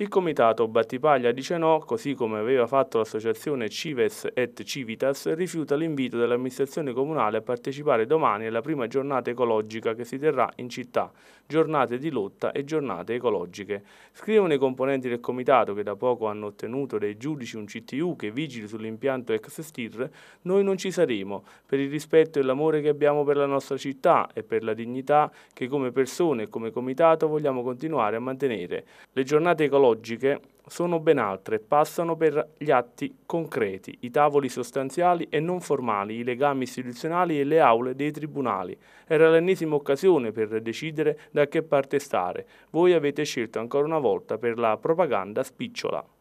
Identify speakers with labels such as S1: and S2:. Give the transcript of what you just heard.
S1: Il comitato Battipaglia dice no, così come aveva fatto l'associazione Cives et Civitas, rifiuta l'invito dell'amministrazione comunale a partecipare domani alla prima giornata ecologica che si terrà in città, giornate di lotta e giornate ecologiche. Scrivono i componenti del comitato che da poco hanno ottenuto dai giudici un CTU che vigili sull'impianto ex STIR, noi non ci saremo, per il rispetto e l'amore che abbiamo per la nostra città e per la dignità che come persone e come comitato vogliamo continuare a mantenere. Le giornate ecologiche logiche sono ben altre passano per gli atti concreti, i tavoli sostanziali e non formali, i legami istituzionali e le aule dei tribunali. Era l'ennesima occasione per decidere da che parte stare. Voi avete scelto ancora una volta per la propaganda spicciola.